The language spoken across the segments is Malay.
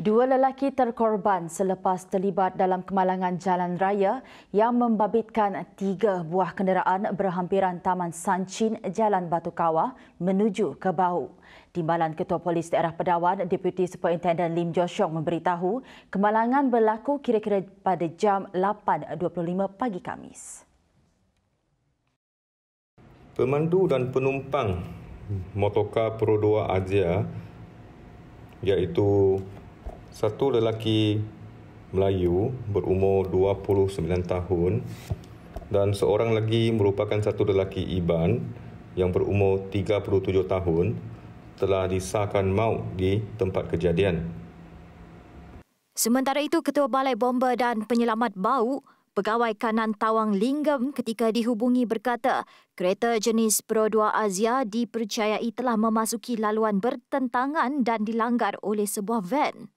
Dua lelaki terkorban selepas terlibat dalam kemalangan jalan raya yang membabitkan tiga buah kenderaan berhampiran Taman Sancin Jalan Batu Kawah menuju ke Bau. Timbalan Ketua Polis Daerah Pedawan, Deputi Superintendent Lim Joshong memberitahu kemalangan berlaku kira-kira pada jam 8.25 pagi Kamis. Pemandu dan penumpang motokar Pro 2 Azia iaitu satu lelaki Melayu berumur 29 tahun dan seorang lagi merupakan satu lelaki Iban yang berumur 37 tahun telah disahkan maut di tempat kejadian. Sementara itu, Ketua Balai Bomba dan Penyelamat Bau, Pegawai Kanan Tawang Linggam ketika dihubungi berkata, kereta jenis Pro 2 Asia dipercayai telah memasuki laluan bertentangan dan dilanggar oleh sebuah van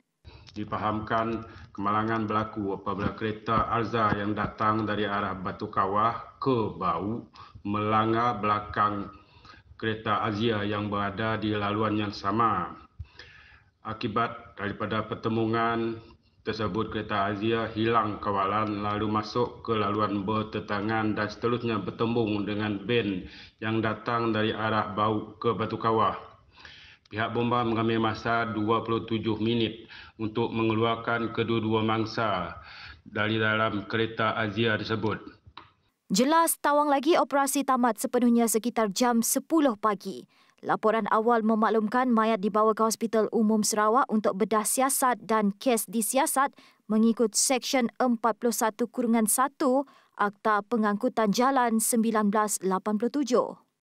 dipahamkan kemalangan berlaku apabila kereta Alza yang datang dari arah Batu Kawah ke Bau melanggar belakang kereta Azia yang berada di laluan yang sama. Akibat daripada pertemuan tersebut kereta Azia hilang kawalan lalu masuk ke laluan bertetangan dan seterusnya bertembung dengan band yang datang dari arah Bau ke Batu Kawah. Pihak bomba mengambil masa 27 minit untuk mengeluarkan kedua-dua mangsa dari dalam kereta Azia tersebut. Jelas tawang lagi operasi tamat sepenuhnya sekitar jam 10 pagi. Laporan awal memaklumkan mayat dibawa ke Hospital Umum Sarawak untuk bedah siasat dan kes disiasat mengikut Seksyen 41-1 Akta Pengangkutan Jalan 1987.